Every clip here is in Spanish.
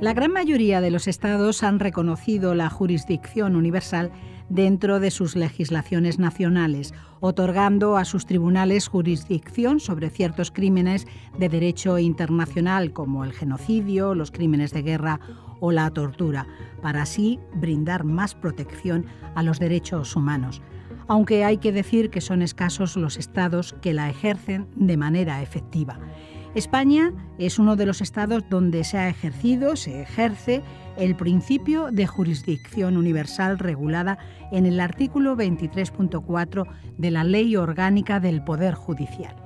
La gran mayoría de los estados han reconocido la jurisdicción universal dentro de sus legislaciones nacionales, otorgando a sus tribunales jurisdicción sobre ciertos crímenes de derecho internacional como el genocidio, los crímenes de guerra o la tortura, para así brindar más protección a los derechos humanos. Aunque hay que decir que son escasos los estados que la ejercen de manera efectiva. España es uno de los estados donde se ha ejercido, se ejerce el principio de jurisdicción universal regulada en el artículo 23.4 de la Ley Orgánica del Poder Judicial.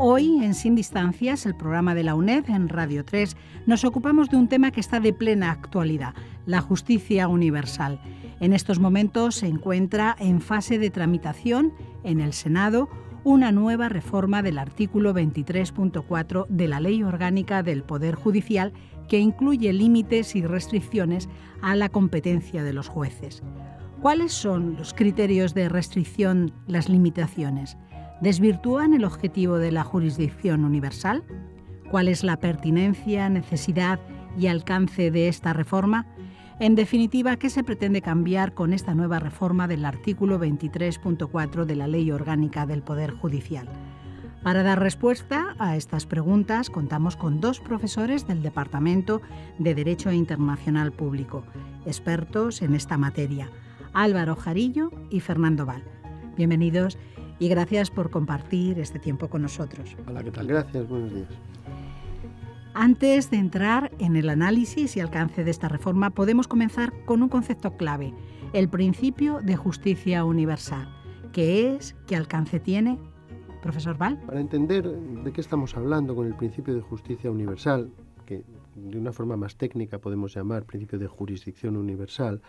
Hoy, en Sin Distancias, el programa de la UNED en Radio 3, nos ocupamos de un tema que está de plena actualidad, la justicia universal. En estos momentos se encuentra en fase de tramitación en el Senado una nueva reforma del artículo 23.4 de la Ley Orgánica del Poder Judicial que incluye límites y restricciones a la competencia de los jueces. ¿Cuáles son los criterios de restricción, las limitaciones? ¿Desvirtúan el objetivo de la jurisdicción universal? ¿Cuál es la pertinencia, necesidad y alcance de esta reforma? En definitiva, ¿qué se pretende cambiar con esta nueva reforma del artículo 23.4 de la Ley Orgánica del Poder Judicial? Para dar respuesta a estas preguntas contamos con dos profesores del Departamento de Derecho Internacional Público, expertos en esta materia, Álvaro Jarillo y Fernando Val. Bienvenidos y gracias por compartir este tiempo con nosotros. Hola, ¿qué tal? Gracias, buenos días. Antes de entrar en el análisis y alcance de esta reforma, podemos comenzar con un concepto clave, el principio de justicia universal. ¿Qué es? ¿Qué alcance tiene? Profesor Val. Para entender de qué estamos hablando con el principio de justicia universal, que de una forma más técnica podemos llamar principio de jurisdicción universal,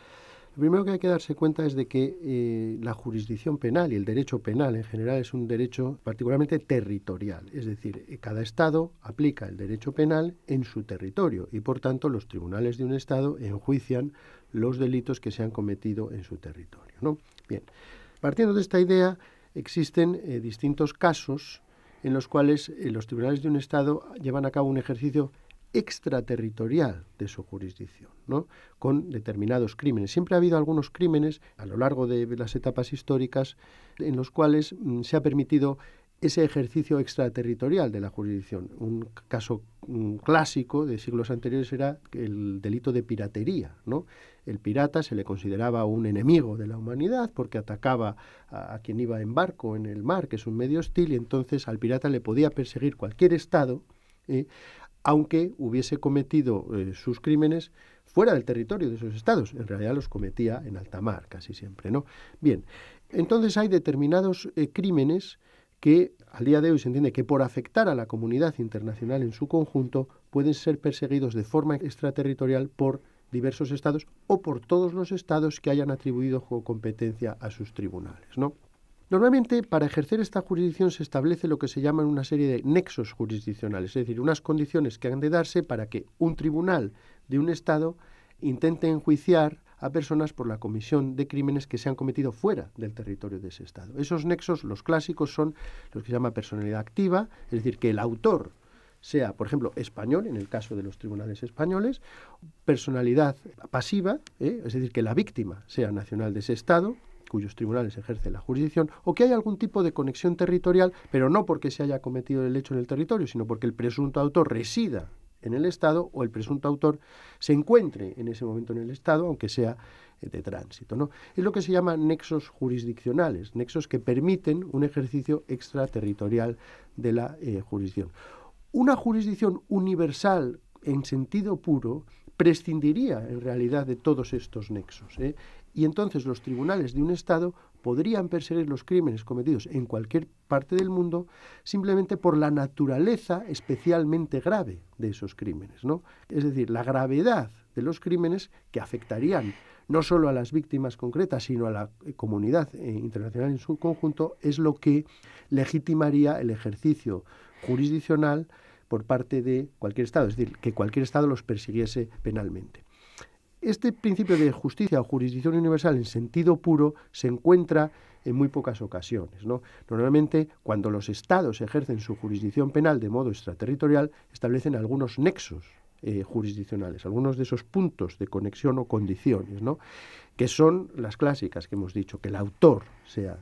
lo primero que hay que darse cuenta es de que eh, la jurisdicción penal y el derecho penal en general es un derecho particularmente territorial, es decir, eh, cada Estado aplica el derecho penal en su territorio y por tanto los tribunales de un Estado enjuician los delitos que se han cometido en su territorio. ¿no? Bien, partiendo de esta idea existen eh, distintos casos en los cuales los tribunales de un Estado llevan a cabo un ejercicio extraterritorial de su jurisdicción, ¿no? con determinados crímenes. Siempre ha habido algunos crímenes a lo largo de las etapas históricas en los cuales mm, se ha permitido ese ejercicio extraterritorial de la jurisdicción. Un caso mm, clásico de siglos anteriores era el delito de piratería. ¿no? El pirata se le consideraba un enemigo de la humanidad porque atacaba a, quien iba en barco en el mar, que es un medio hostil, y entonces al pirata le podía perseguir cualquier Estado. ¿eh? aunque hubiese cometido eh, sus crímenes fuera del territorio de esos estados. En realidad los cometía en alta mar, casi siempre, ¿no? Bien, entonces hay determinados eh, crímenes que al día de hoy se entiende que por afectar a la comunidad internacional en su conjunto pueden ser perseguidos de forma extraterritorial por diversos estados o por todos los estados que hayan atribuido competencia a sus tribunales, ¿no? Normalmente, para ejercer esta jurisdicción se establece lo que se llaman una serie de nexos jurisdiccionales, es decir, unas condiciones que han de darse para que un tribunal de un Estado intente enjuiciar a personas por la comisión de crímenes que se han cometido fuera del territorio de ese Estado. Esos nexos, los clásicos, son los que se llama personalidad activa, es decir, que el autor sea, por ejemplo, español, en el caso de los tribunales españoles, personalidad pasiva, ¿eh? es decir, que la víctima sea nacional de ese Estado, cuyos tribunales ejercen la jurisdicción, o que hay algún tipo de conexión territorial, pero no porque se haya cometido el hecho en el territorio, sino porque el presunto autor resida en el Estado o el presunto autor se encuentre en ese momento en el Estado, aunque sea de tránsito. ¿no? Es lo que se llama nexos jurisdiccionales, nexos que permiten un ejercicio extraterritorial de la eh, jurisdicción. Una jurisdicción universal en sentido puro prescindiría en realidad de todos estos nexos. ¿eh? y entonces los tribunales de un Estado podrían perseguir los crímenes cometidos en cualquier parte del mundo simplemente por la naturaleza especialmente grave de esos crímenes. ¿no? Es decir, la gravedad de los crímenes que afectarían no solo a las víctimas concretas, sino a la eh, comunidad eh, internacional en su conjunto, es lo que legitimaría el ejercicio jurisdiccional por parte de cualquier Estado, es decir, que cualquier Estado los persiguiese penalmente. Este principio de justicia o jurisdicción universal en sentido puro se encuentra en muy pocas ocasiones. Normalmente, cuando los estados ejercen su jurisdicción penal de modo extraterritorial, establecen algunos nexos eh, jurisdiccionales, algunos de esos puntos de conexión o condiciones, ¿no? que son las clásicas que hemos dicho, que el autor sea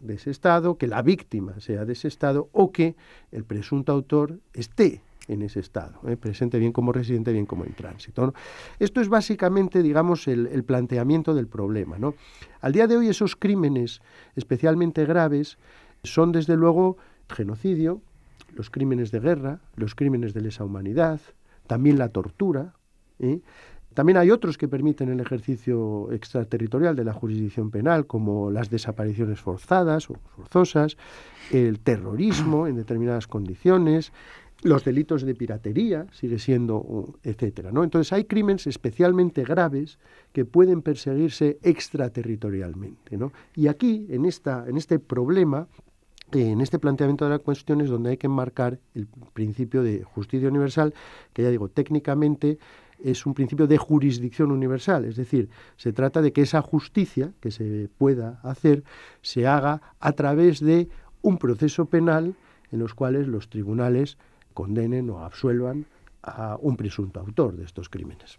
de ese Estado, que la víctima sea de ese Estado o que el presunto autor esté en ese estado, ¿eh? presente bien como residente, bien como en tránsito. Esto es básicamente, digamos, el, planteamiento del problema. ¿no? Al día de hoy esos crímenes especialmente graves son, desde luego, genocidio, los crímenes de guerra, los crímenes de lesa humanidad, también la tortura. ¿eh? También hay otros que permiten el ejercicio extraterritorial de la jurisdicción penal, como las desapariciones forzadas o forzosas, el terrorismo en determinadas condiciones, los delitos de piratería sigue siendo, etcétera. Entonces hay crímenes especialmente graves que pueden perseguirse extraterritorialmente. Y aquí, en, esta, en este problema, eh, en este planteamiento de la cuestión es donde hay que enmarcar el principio de justicia universal, que ya digo, técnicamente es un principio de jurisdicción universal, es decir, se trata de que esa justicia que se pueda hacer se haga a través de un proceso penal en los cuales los tribunales condenen o absuelvan a un presunto autor de estos crímenes.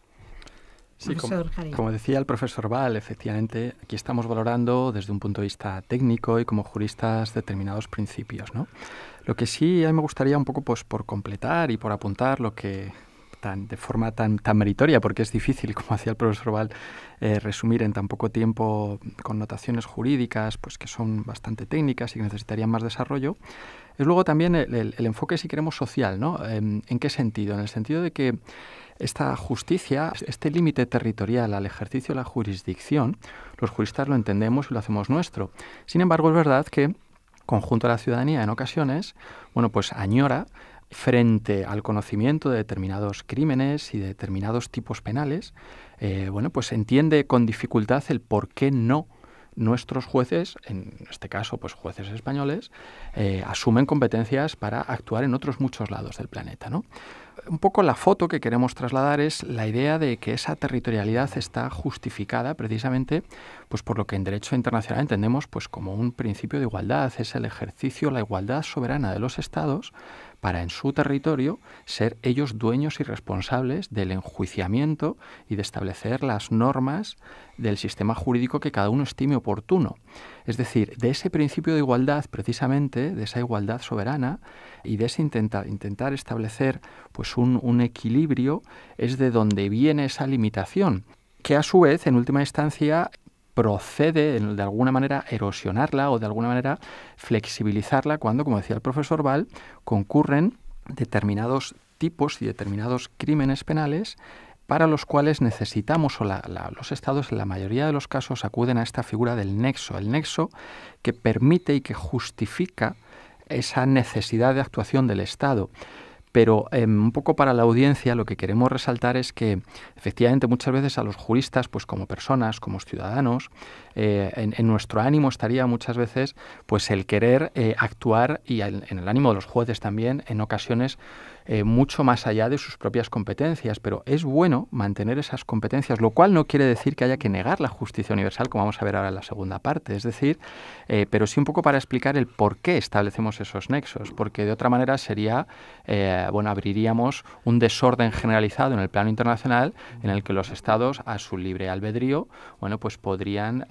como, decía el profesor Val, efectivamente, aquí estamos valorando desde un punto de vista técnico y como juristas determinados principios. ¿no? Lo que sí a mí me gustaría un poco pues, por completar y por apuntar lo que de forma tan, meritoria, porque es difícil, como hacía el profesor Val, eh, resumir en tan poco tiempo connotaciones jurídicas, pues que son bastante técnicas y que necesitarían más desarrollo, es luego también el, enfoque, si queremos, social, ¿no? Em, ¿En, qué sentido? En el sentido de que esta justicia, este límite territorial al ejercicio de la jurisdicción, los juristas lo entendemos y lo hacemos nuestro. Sin embargo, es verdad que conjunto a la ciudadanía en ocasiones, bueno, pues añora frente al conocimiento de determinados crímenes y de determinados tipos penales, eh, bueno, pues entiende con dificultad el por qué no nuestros jueces, en este caso, pues jueces españoles, eh, asumen competencias para actuar en otros muchos lados del planeta, ¿no? Un poco la foto que queremos trasladar es la idea de que esa territorialidad está justificada precisamente pues por lo que en derecho internacional entendemos pues como un principio de igualdad, es el ejercicio, la igualdad soberana de los estados para en su territorio ser ellos dueños y responsables del enjuiciamiento y de establecer las normas del sistema jurídico que cada uno estime oportuno. Es decir, de ese principio de igualdad, precisamente, de esa igualdad soberana y de ese intentar establecer pues, un equilibrio, es de donde viene esa limitación que a su vez, en última instancia, procede de alguna manera erosionarla o de alguna manera flexibilizarla cuando, como decía el profesor Val, concurren determinados tipos y determinados crímenes penales para los cuales necesitamos, o los estados en la mayoría de los casos acuden a esta figura del nexo, el nexo que permite y que justifica esa necesidad de actuación del Estado. Pero em, un poco para la audiencia lo que queremos resaltar es que efectivamente muchas veces a los juristas, pues como personas, como ciudadanos, eh, en, nuestro ánimo estaría muchas veces pues el querer eh, actuar y en el ánimo de los jueces también en ocasiones eh, mucho más allá de sus propias competencias, pero es bueno mantener esas competencias, lo cual no quiere decir que haya que negar la justicia universal, como vamos a ver ahora en la segunda parte, es decir, eh, pero sí un poco para explicar el por qué establecemos esos nexos, porque de otra manera sería, eh, bueno, abriríamos un desorden generalizado en el plano internacional en el que los estados a su libre albedrío, bueno, pues podrían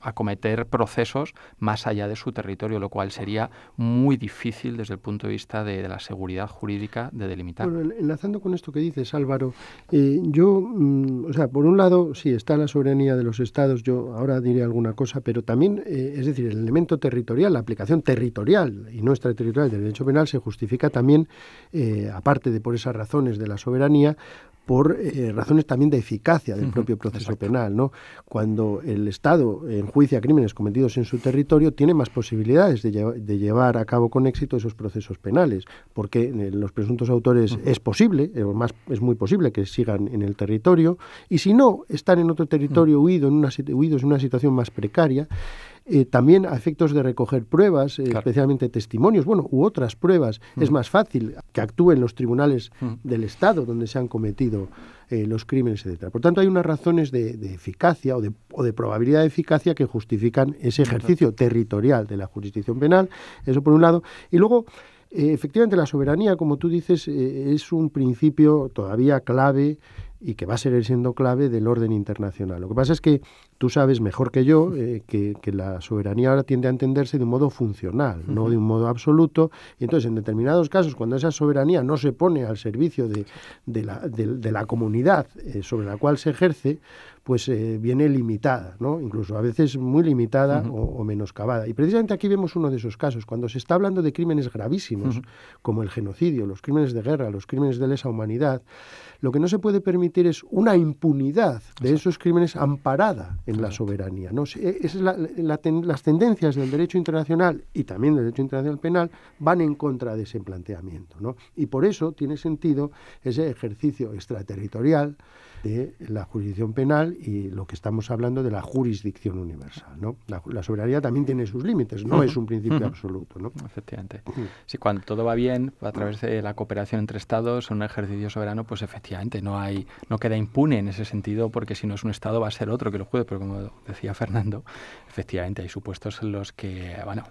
acometer procesos más allá de su territorio, lo cual sería muy difícil desde el punto de vista de, la seguridad jurídica de delimitar. Bueno, enlazando con esto que dices, Álvaro, eh, yo, mm, o sea, por un lado, sí, está la soberanía de los estados, yo ahora diré alguna cosa, pero también, eh, es decir, el elemento territorial, la aplicación territorial y no extraterritorial del derecho penal se justifica también, eh, aparte de por esas razones de la soberanía, por eh, razones también de eficacia del propio proceso penal. ¿no? Cuando el Estado enjuicia crímenes cometidos en su territorio, tiene más posibilidades de, llevar a cabo con éxito esos procesos penales, porque eh, los presuntos autores es posible, eh, más, es muy posible que sigan en el territorio, y si no, están en otro territorio huido en una, huidos en una situación más precaria. Eh, también a efectos de recoger pruebas, eh, especialmente testimonios, bueno, u otras pruebas. Mm. Es más fácil que actúen los tribunales mm. del Estado donde se han cometido eh, los crímenes, etcétera. Por tanto, hay unas razones de, eficacia o de, probabilidad de eficacia que justifican ese ejercicio territorial de la jurisdicción penal, eso por un lado. Y luego, efectivamente, la soberanía, como tú dices, es un principio todavía clave y que va a seguir siendo clave del orden internacional. Lo que pasa es que tú sabes mejor que yo eh, que, la soberanía ahora tiende a entenderse de un modo funcional, no de un modo absoluto. Y entonces, en determinados casos, cuando esa soberanía no se pone al servicio de, la, comunidad eh, sobre la cual se ejerce, pues eh, viene limitada, ¿no? incluso a veces muy limitada o, menoscavada. Y precisamente aquí vemos uno de esos casos, cuando se está hablando de crímenes gravísimos, como el genocidio, los crímenes de guerra, los crímenes de lesa humanidad, lo que no se puede permitir es una impunidad de esos crímenes amparada en la soberanía. ¿no? E, las tendencias del derecho internacional y también del derecho internacional penal van en contra de ese planteamiento. ¿no? Y por eso tiene sentido ese ejercicio extraterritorial de la jurisdicción penal y lo que estamos hablando de la jurisdicción universal. ¿no? La, soberanía también tiene sus límites, no es un principio absoluto. Efectivamente. Si cuando todo va bien, a través de la cooperación entre Estados, un ejercicio soberano, pues efectivamente no, hay, no queda impune en ese sentido, porque si no es un Estado va a ser otro que lo juegue, pero como decía Fernando, efectivamente hay supuestos en los que, bueno,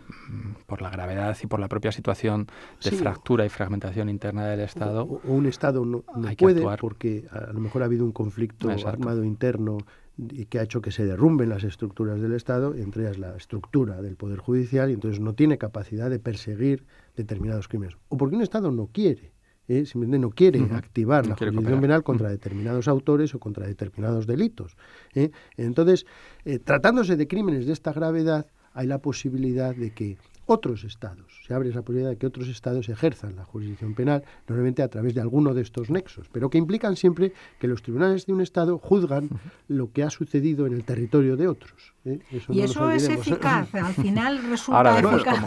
por la gravedad y por la propia situación de fractura y fragmentación interna del Estado... O, un Estado no, puede porque a lo mejor ha habido un conflicto armado interno y que ha hecho que se derrumben las estructuras del Estado, entre ellas la estructura del Poder Judicial, y entonces no tiene capacidad de perseguir determinados crímenes. O porque un Estado no quiere, ¿eh? simplemente no quiere activar la jurisdicción penal contra determinados autores o contra determinados delitos. ¿eh? Entonces, eh, tratándose de crímenes de esta gravedad, hay la posibilidad de que otros estados. Se abre esa posibilidad de que otros estados ejerzan la jurisdicción penal, normalmente a través de alguno de estos nexos, pero que implican siempre que los tribunales de un estado juzgan lo que ha sucedido en el territorio de otros. ¿eh? y eso es eficaz, al final resulta eficaz.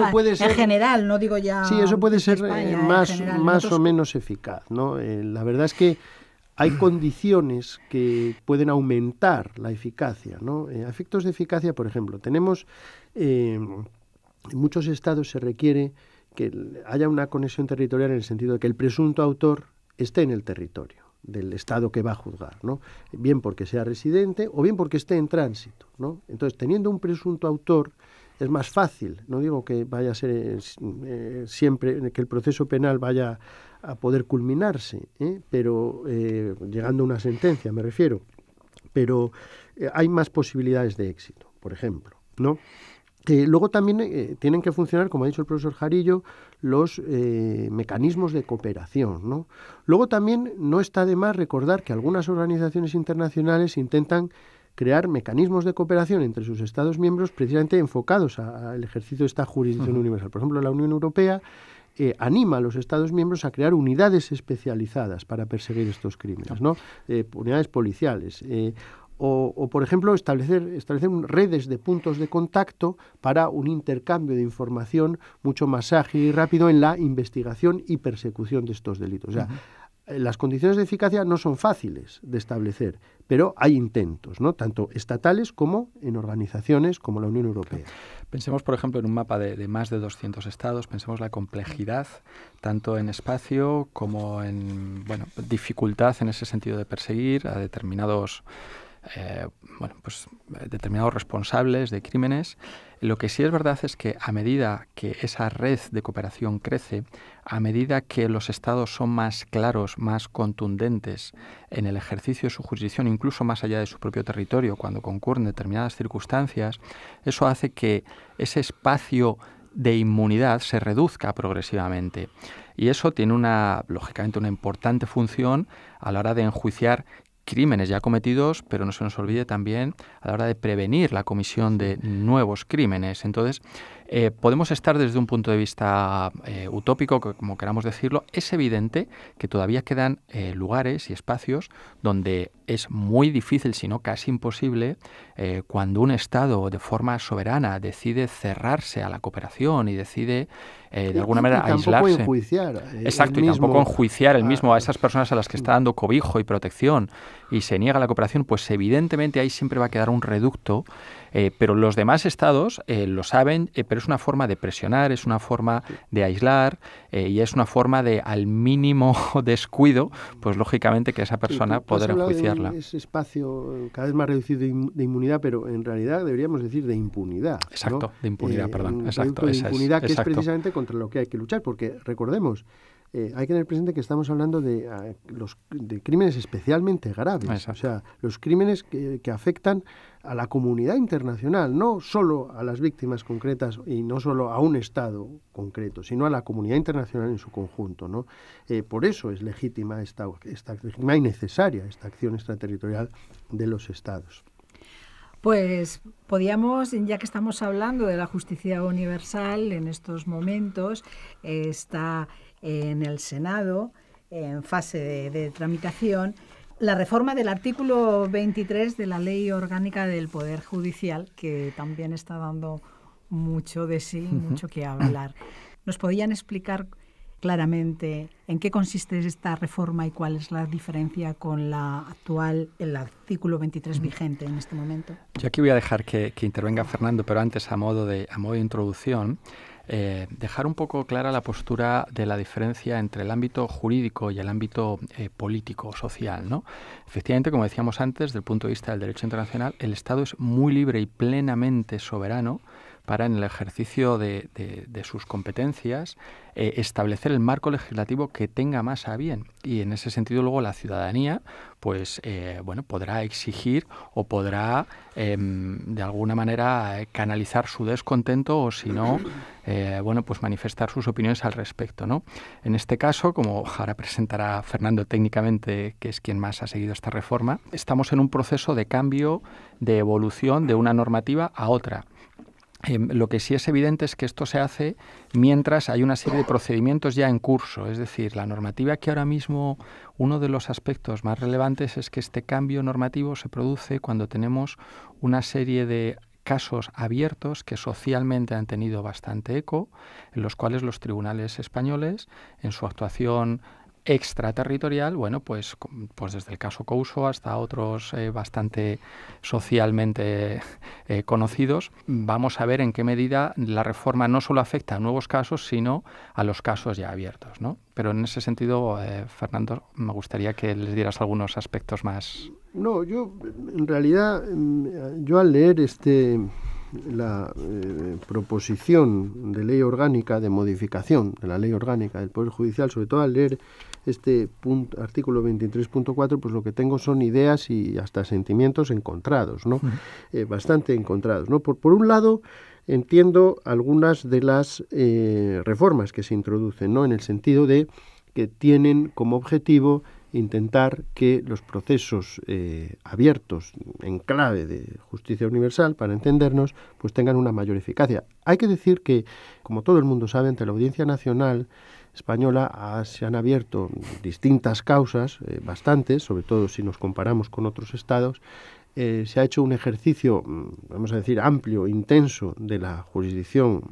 Ah, puede ser, en general, no digo ya. Sí, eso puede ser eh, más, más o menos eficaz. ¿no? Eh, la verdad es que hay condiciones que pueden aumentar la eficacia. ¿no? efectos de eficacia, por ejemplo, tenemos en muchos estados se requiere que haya una conexión territorial en el sentido de que el presunto autor esté en el territorio del estado que va a juzgar, ¿no? Bien porque sea residente o bien porque esté en tránsito, ¿no? Entonces, teniendo un presunto autor, es más fácil, no digo que vaya a ser eh, eh, siempre, que el proceso penal vaya a poder culminarse, ¿eh? pero llegando a una sentencia, me refiero, pero hay más posibilidades de éxito, por ejemplo, ¿no? luego también eh, tienen que funcionar, como ha dicho el profesor Jarillo, los eh, mecanismos de cooperación. ¿no? Luego también no está de más recordar que algunas organizaciones internacionales intentan crear mecanismos de cooperación entre sus Estados miembros precisamente enfocados al ejercicio de esta jurisdicción universal. Por ejemplo, la Unión Europea eh, anima a los Estados miembros a crear unidades especializadas para perseguir estos crímenes, ¿no? unidades policiales. O, por ejemplo, establecer, establecer redes de puntos de contacto para un intercambio de información mucho más ágil y rápido en la investigación y persecución de estos delitos. O sea, eh, las condiciones de eficacia no son fáciles de establecer, pero hay intentos, ¿no? tanto estatales como en organizaciones como la Unión Europea. Pensemos, por ejemplo, en un mapa de, más de 200 estados, pensemos la complejidad, tanto en espacio como en bueno, dificultad en ese sentido de perseguir a determinados eh, bueno, pues, eh, determinados responsables de crímenes. Lo que sí es verdad es que a medida que esa red de cooperación crece, a medida que los estados son más claros, más contundentes en el ejercicio de su jurisdicción, incluso más allá de su propio territorio, cuando concurren determinadas circunstancias, eso hace que ese espacio de inmunidad se reduzca progresivamente. Y eso tiene una, lógicamente, una importante función a la hora de enjuiciar crímenes ya cometidos, pero no se nos olvide también a la hora de prevenir la comisión de nuevos crímenes. Entonces, eh, podemos estar desde un punto de vista eh, utópico, como queramos decirlo, es evidente que todavía quedan eh, lugares y espacios donde es muy difícil, si no casi imposible, cuando un Estado de forma soberana decide cerrarse a la cooperación y decide eh, de alguna manera y aislarse. Enjuiciar eh, Exacto, y tampoco enjuiciar el mismo a esas personas a las que está mm. dando cobijo y protección y se niega la cooperación, pues evidentemente ahí siempre va a quedar un reducto, eh, pero los demás estados lo saben, pero es una forma de presionar, es una forma de aislar y es una forma de al mínimo descuido, pues lógicamente que esa persona poder enjuiciarla. Es espacio cada vez más reducido de, inmunidad, pero en realidad deberíamos decir de impunidad. Exacto, de impunidad, perdón. Exacto, de impunidad que es precisamente contra lo que hay que luchar, porque recordemos, eh, hay que tener presente que estamos hablando de, ah, los, de crímenes especialmente graves, o sea, los crímenes que, afectan a la comunidad internacional, no solo a las víctimas concretas y no solo a un Estado concreto, sino a la comunidad internacional en su conjunto. ¿no? Eh, por eso es legítima esta, esta, legítima y necesaria esta acción extraterritorial de los Estados. Pues podíamos, ya que estamos hablando de la justicia universal en estos momentos, está en el Senado, en fase de, tramitación, la reforma del artículo 23 de la Ley Orgánica del Poder Judicial, que también está dando mucho de sí, mucho que hablar. ¿Nos podían explicar claramente en qué consiste esta reforma y cuál es la diferencia con la actual, el artículo 23 vigente en este momento. Yo aquí voy a dejar que, intervenga Fernando, pero antes a modo de, a modo de introducción. Eh, dejar un poco clara la postura de la diferencia entre el ámbito jurídico y el ámbito eh, político social. Efectivamente, como decíamos antes, desde el punto de vista del derecho internacional, el Estado es muy libre y plenamente soberano para, en el ejercicio de, sus competencias, eh, establecer el marco legislativo que tenga más a bien. Y en ese sentido, luego la ciudadanía, pues, eh, bueno, podrá exigir o podrá, em, de alguna manera, eh, canalizar su descontento o, si no, bueno, pues manifestar sus opiniones al respecto, ¿no? En este caso, como ahora presentará Fernando técnicamente, que es quien más ha seguido esta reforma, estamos en un proceso de cambio, de evolución de una normativa a otra. Em, lo que sí es evidente es que esto se hace mientras hay una serie de procedimientos ya en curso. Es decir, la normativa que ahora mismo uno de los aspectos más relevantes es que este cambio normativo se produce cuando tenemos una serie de casos abiertos que socialmente han tenido bastante eco, en los cuales los tribunales españoles, en su actuación extraterritorial, bueno, pues, pues desde el caso Couso hasta otros eh, bastante socialmente eh, conocidos, vamos a ver en qué medida la reforma no solo afecta a nuevos casos, sino a los casos ya abiertos, ¿no? Pero en ese sentido, eh, Fernando, me gustaría que les dieras algunos aspectos más. No, yo en realidad, mm, yo al leer este la proposición de ley orgánica de modificación de la ley orgánica del Poder Judicial, sobre todo al leer este punto, artículo 23.4, pues lo que tengo son ideas y hasta sentimientos encontrados, ¿no? Eh, bastante encontrados, ¿no? Por, un lado, entiendo algunas de las eh, reformas que se introducen, ¿no? En el sentido de que tienen como objetivo intentar que los procesos eh, abiertos en clave de justicia universal, para entendernos, pues tengan una mayor eficacia. Hay que decir que, como todo el mundo sabe, ante la Audiencia Nacional, española se han abierto distintas causas, eh, bastantes, sobre todo si nos comparamos con otros estados, eh, se ha hecho un ejercicio, mm, vamos a decir, amplio, intenso de la jurisdicción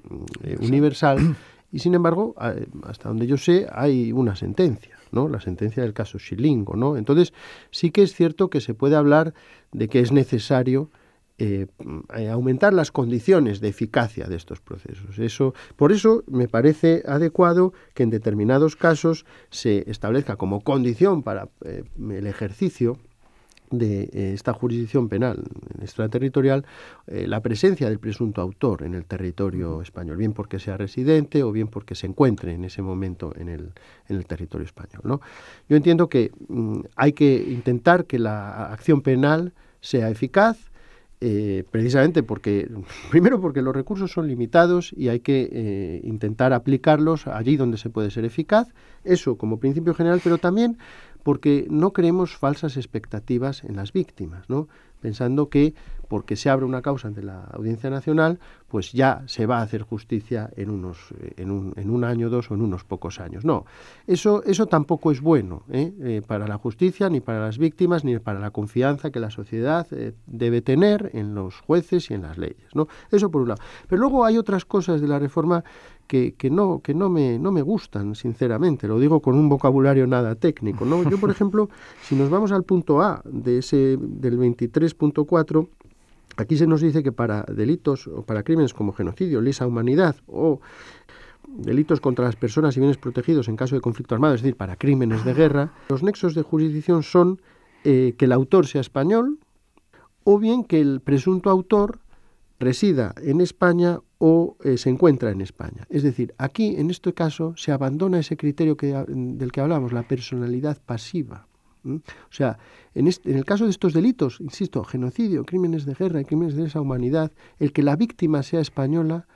eh, universal y, sin embargo, hasta donde yo sé, hay una sentencia. ¿no? la sentencia del caso Chilingo. ¿no? Entonces, sí que es cierto que se puede hablar de que es necesario eh, eh, aumentar las condiciones de eficacia de estos procesos. Eso, por eso me parece adecuado que en determinados casos se establezca como condición para eh, el ejercicio de esta jurisdicción penal extraterritorial la presencia del presunto autor en el territorio español, bien porque sea residente o bien porque se encuentre en ese momento en el, en el territorio español. ¿no? Yo entiendo que mm, hay que intentar que la acción penal sea eficaz, eh, precisamente porque, primero porque los recursos son limitados y hay que eh, intentar aplicarlos allí donde se puede ser eficaz, eso como principio general, pero también porque no creemos falsas expectativas en las víctimas, ¿no? pensando que porque se abre una causa ante la Audiencia Nacional, pues ya se va a hacer justicia en, unos, eh, en, un, en un año, dos o en unos pocos años. No, eso, eso tampoco es bueno ¿eh? Eh, para la justicia, ni para las víctimas, ni para la confianza que la sociedad debe tener en los jueces y en las leyes. ¿no? Eso por un lado. Pero luego hay otras cosas de la reforma que, no, que no, me, no me gustan, sinceramente. Lo digo con un vocabulario nada técnico. ¿no? Yo, por ejemplo, si nos vamos al punto A de ese, del 23.4, Aquí se nos dice que para delitos o para crímenes como genocidio, lesa humanidad o delitos contra las personas y bienes protegidos en caso de conflicto armado, es decir, para crímenes de guerra, los nexos de jurisdicción son eh, que el autor sea español o bien que el presunto autor resida en España o eh, se encuentra en España. Es decir, aquí en este caso se abandona ese criterio del que hablamos, la personalidad pasiva. O sea, en, el caso de estos delitos, insisto, genocidio, crímenes de guerra crímenes de esa humanidad, el que la víctima sea española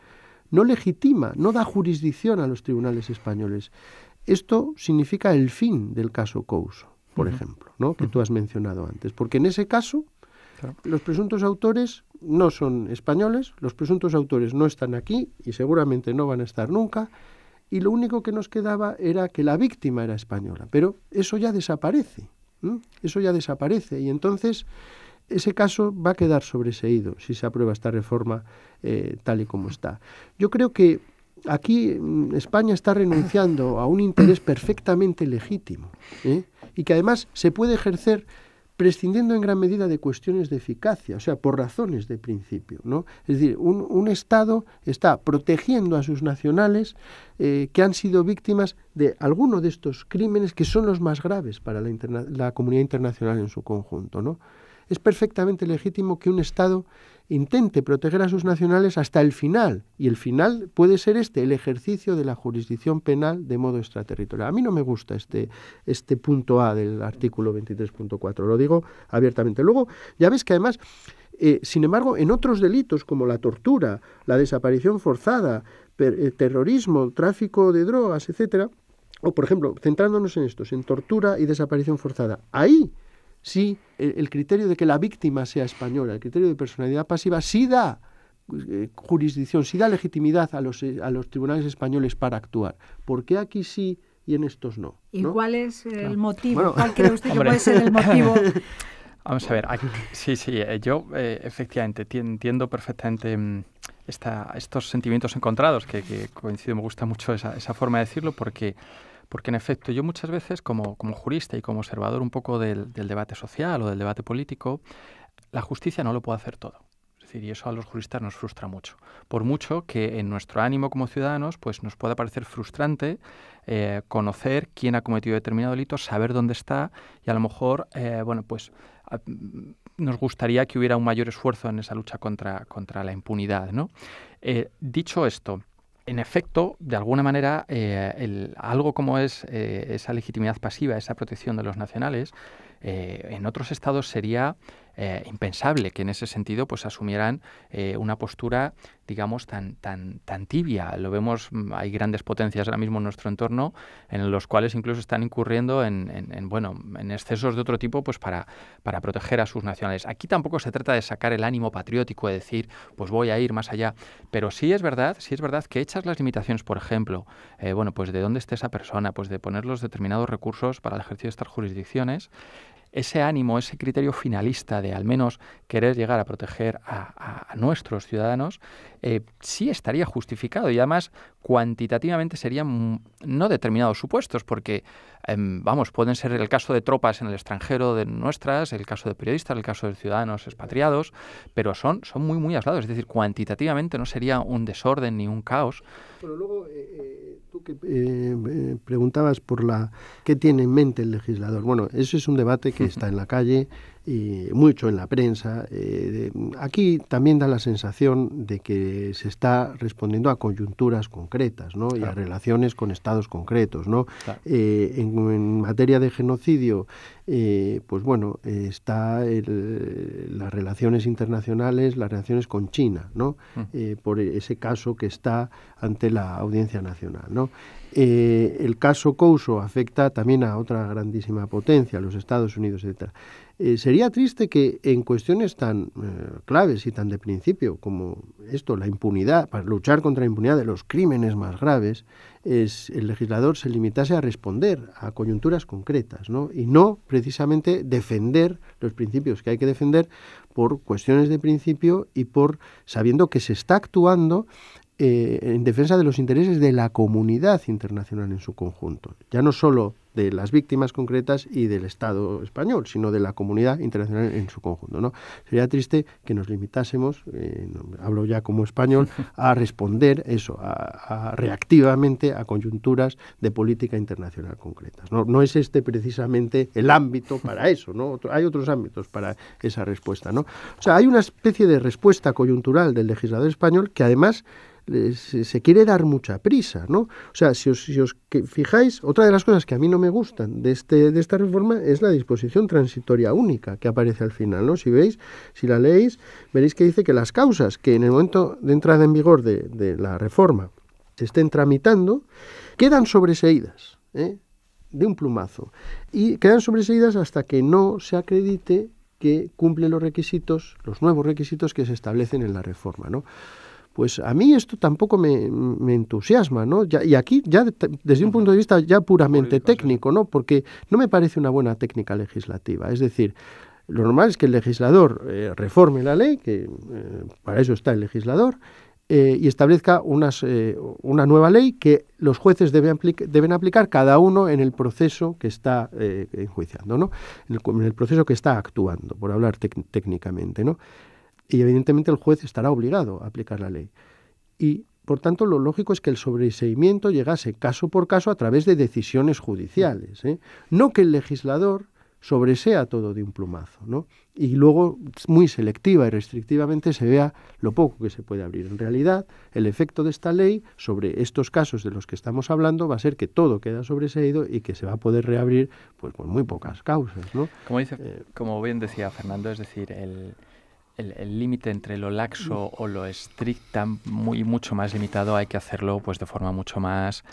no legitima, no da jurisdicción a los tribunales españoles. Esto significa el fin del caso Couso, por ejemplo, que tú has mencionado antes, porque en ese caso los presuntos autores no son españoles, los presuntos autores no están aquí y seguramente no van a estar nunca, y lo único que nos quedaba era que la víctima era española, pero eso ya desaparece. Eso ya desaparece y entonces ese caso va a quedar sobreseído si se aprueba esta reforma eh, tal y como está. Yo creo que aquí mm, España está renunciando a un interés perfectamente legítimo ¿eh? y que además se puede ejercer prescindiendo en gran medida de cuestiones de eficacia, o sea, por razones de principio. ¿no? Es decir, un, Estado está protegiendo a sus nacionales eh, que han sido víctimas de alguno de estos crímenes que son los más graves para la, la comunidad internacional en su conjunto. ¿no? Es perfectamente legítimo que un Estado intente proteger a sus nacionales hasta el final. Y el final puede ser este, el ejercicio de la jurisdicción penal de modo extraterritorial. A mí no me gusta este, este punto A del artículo 23.4, lo digo abiertamente. Luego, ya ves que además, eh, sin embargo, en otros delitos como la tortura, la desaparición forzada, eh, terrorismo, tráfico de drogas, etcétera, o por ejemplo, centrándonos en estos, en tortura y desaparición forzada, ahí sí el, criterio de que la víctima sea española, el criterio de personalidad pasiva, sí da eh, jurisdicción, sí da legitimidad a los, eh, a los tribunales españoles para actuar. ¿Por qué aquí sí y en estos no? ¿Y cuál es el motivo? ¿Cuál usted que puede ser el motivo? Vamos a ver, sí, sí, eh, yo efectivamente entiendo perfectamente mm, esta, estos sentimientos encontrados, que, coincido, me gusta mucho esa, esa forma de decirlo, porque porque en efecto, yo muchas veces como, como jurista y como observador un poco del, debate social o del debate político, la justicia no lo puede hacer todo Es decir, y eso a los juristas nos frustra mucho. Por mucho que en nuestro ánimo como ciudadanos pues nos pueda parecer frustrante eh, conocer quién ha cometido determinado delito, saber dónde está y a lo mejor, eh, bueno, pues mm, nos gustaría que hubiera un mayor esfuerzo en esa lucha contra, contra la impunidad, ¿no? Eh, dicho esto, en efecto, de alguna manera, eh, el, algo como es eh, esa legitimidad pasiva, esa protección de los nacionales, eh, en otros estados sería eh, impensable que en ese sentido pues asumieran eh, una postura digamos tan tan tan tibia lo vemos mm, hay grandes potencias ahora mismo en nuestro entorno en los cuales incluso están incurriendo en, bueno en excesos de otro tipo pues para para proteger a sus nacionales aquí tampoco se trata de sacar el ánimo patriótico de decir pues voy a ir más allá pero sí es verdad sí es verdad que hechas las limitaciones por ejemplo eh, bueno pues de dónde esté esa persona pues de poner los determinados recursos para el ejercicio de estas jurisdicciones ese ánimo, ese criterio finalista de al menos querer llegar a proteger a, nuestros ciudadanos, eh, sí estaría justificado. Y además, cuantitativamente serían no determinados supuestos, porque, em, vamos, pueden ser el caso de tropas en el extranjero de nuestras, el caso de periodistas, el caso de ciudadanos expatriados, pero son, son muy, muy aislados. Es decir, cuantitativamente no sería un desorden ni un caos. Pero luego, eh, eh, tú que eh, preguntabas por la... ¿Qué tiene en mente el legislador? Bueno, eso es un debate que está en la calle mucho en la prensa. Eh, aquí también da la sensación de que se está respondiendo a coyunturas concretas y a relaciones con estados concretos. Eh, en, materia de genocidio, eh, pues bueno, está las relaciones internacionales, las relaciones con China, mm. por ese caso que está ante la Audiencia Nacional. el caso Couso afecta también a otra grandísima potencia, los Estados Unidos, etc., eh, sería triste que en cuestiones tan eh, claves y tan de principio como esto, la impunidad, para luchar contra la impunidad de los crímenes más graves, el legislador se limitase a responder a coyunturas concretas y no precisamente defender los principios que hay que defender por cuestiones de principio y por sabiendo que se está actuando eh, en defensa de los intereses de la comunidad internacional en su conjunto, ya no solo de las víctimas concretas y del Estado español, sino de la comunidad internacional en su conjunto. ¿no? Sería triste que nos limitásemos, eh, hablo ya como español, a responder eso, a, reactivamente a coyunturas de política internacional concretas. ¿no? no, es este precisamente el ámbito para eso, ¿no? hay otros ámbitos para esa respuesta. ¿no? O sea, hay una especie de respuesta coyuntural del legislador español que además eh, se quiere dar mucha prisa, ¿no? O sea, si os, fijáis, otra de las cosas que a mí no me gustan este, de, esta reforma es la disposición transitoria única que aparece al final, ¿no? Si veis, si la leéis, veréis que dice que las causas que en el momento de entrada en vigor de, la reforma se estén tramitando quedan sobreseídas, ¿eh? de un plumazo, y quedan sobreseídas hasta que no se acredite que cumple los requisitos, los nuevos requisitos que se establecen en la reforma, ¿no? pues a mí esto tampoco me, entusiasma, ¿no? y aquí ya desde un punto de vista ya puramente técnico, ¿no? Porque no me parece una buena técnica legislativa. Es decir, lo normal es que el legislador eh, reforme la ley, que eh, para eso está el legislador, eh, y establezca una nueva ley que los jueces deben, aplicar cada uno en el proceso que está enjuiciando, ¿no? En el, en el, proceso que está actuando, por hablar técnicamente, ¿no? Y evidentemente el juez estará obligado a aplicar la ley. Y por tanto, lo lógico es que el sobreseimiento llegase caso por caso a través de decisiones judiciales. ¿eh? No que el legislador sobresea todo de un plumazo, ¿no? Y luego, muy selectiva y restrictivamente, se vea lo poco que se puede abrir. En realidad, el efecto de esta ley sobre estos casos de los que estamos hablando va a ser que todo queda sobreseído y que se va a poder reabrir, pues, por muy pocas causas, ¿no? Como, eh, como bien decía Fernando, es decir, el, el límite entre lo laxo o lo estricta, muy mucho más limitado, hay que hacerlo pues de forma mucho más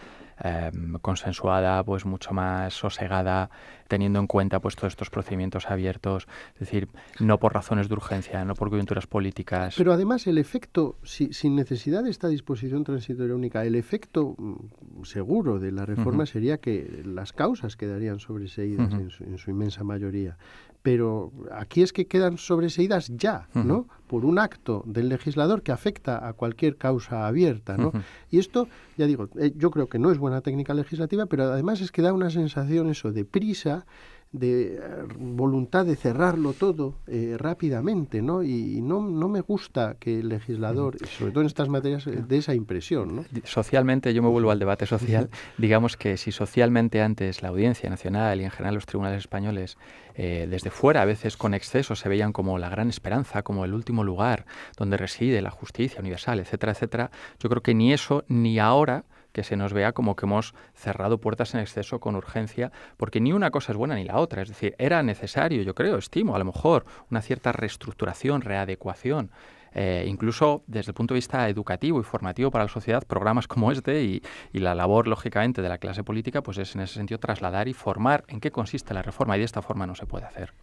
em, consensuada, pues mucho más sosegada, teniendo en cuenta pues todos estos procedimientos abiertos, es decir, no por razones de urgencia, no por coyunturas políticas. Pero además el efecto, sin necesidad de esta disposición transitoria única, el efecto mm, seguro de la reforma sería que las causas quedarían sobreseídas en, su, inmensa mayoría pero aquí es que quedan sobreseídas ya, ¿no? Por un acto del legislador que afecta a cualquier causa abierta, ¿no? Y esto, ya digo, eh, yo creo que no es buena técnica legislativa, pero además es que da una sensación eso de prisa de eh, voluntad de cerrarlo todo eh, rápidamente, ¿no? Y, no, no, me gusta que el legislador, sobre todo en estas materias, eh, dé esa impresión, ¿no? Socialmente, yo me vuelvo al debate social, digamos que si socialmente antes la Audiencia Nacional y en general los tribunales españoles desde fuera, a veces con exceso, se veían como la gran esperanza, como el último lugar donde reside la justicia universal, etcétera, etcétera, yo creo que ni eso ni ahora que se nos vea como que hemos cerrado puertas en exceso con urgencia, porque ni una cosa es buena ni la otra. Es decir, era necesario, yo creo, estimo, a lo mejor, una cierta reestructuración, readecuación eh, incluso desde el punto de vista educativo y formativo para la sociedad, programas como este y, la labor, lógicamente, de la clase política, pues es en ese sentido trasladar y formar en qué consiste la reforma y de esta forma no se puede hacer.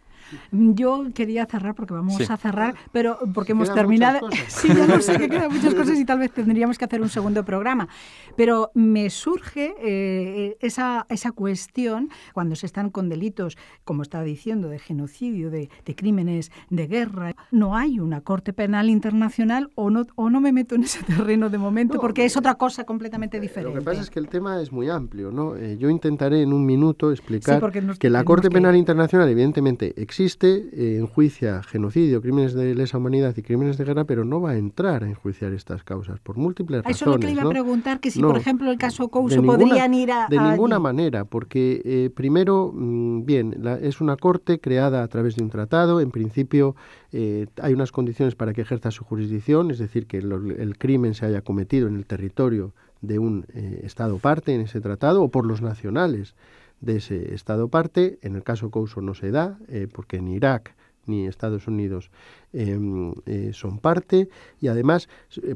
Yo quería cerrar porque vamos a cerrar, pero porque hemos terminado. Sí, no sé que quedan muchas cosas y tal vez tendríamos que hacer un segundo programa. Pero me surge eh, esa, esa cuestión cuando se están con delitos, como estaba diciendo, de genocidio, de, de crímenes de guerra. No hay una corte penal internacional o no, me meto en ese terreno de momento porque eh, es otra cosa completamente diferente. Eh, lo que pasa es que el tema es muy amplio, ¿no? Eh, yo intentaré en un minuto explicar que la Corte Penal Internacional evidentemente existe, enjuicia genocidio, crímenes de lesa humanidad y crímenes de guerra, pero no va a entrar a enjuiciar estas causas por múltiples razones. Eso es lo que iba a preguntar, que si por ejemplo el caso Couso podrían ir a... De ninguna manera, porque primero, mm, bien, es una Corte creada a través de un tratado, en principio eh, hay unas condiciones para que ejerza su jurisdicción, es decir, que el crimen se haya cometido en el territorio de un eh, Estado parte en ese tratado o por los nacionales de ese Estado parte. En el caso Couso no se da, eh, porque ni Irak ni Estados Unidos em, son parte. Y además,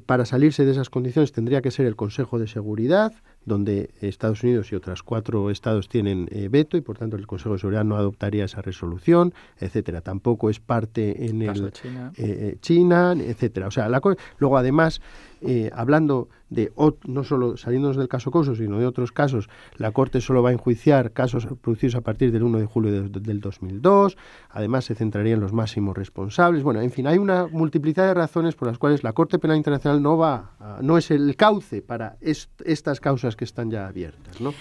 para salirse de esas condiciones tendría que ser el Consejo de Seguridad donde Estados Unidos y otras cuatro estados tienen eh, veto y por tanto el Consejo de Seguridad no adoptaría esa resolución, etcétera. Tampoco es parte en el, China. Eh, eh, China. etcétera. O sea, la luego además eh, hablando de no solo saliéndonos del caso Coso, sino de otros casos, la Corte solo va a enjuiciar casos producidos a partir del 1 de julio del 2002, además se centraría en los máximos responsables. Bueno, en fin, hay una multiplicidad de razones por las cuales la Corte Penal Internacional no va, no es el cauce para estas causas que están ya abiertas, ¿no?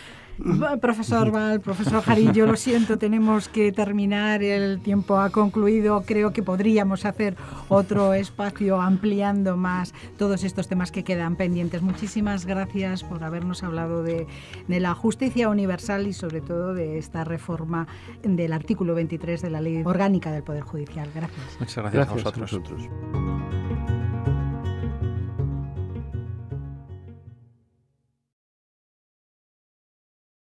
Profesor Val, profesor yo lo siento, tenemos que terminar, el tiempo ha concluido, creo que podríamos hacer otro espacio ampliando más todos estos temas que quedan pendientes. Muchísimas gracias por habernos hablado de, la justicia universal y sobre todo de esta reforma del artículo 23 de la Ley Orgánica del Poder Judicial. Gracias. Muchas gracias, a vosotros. A vosotros.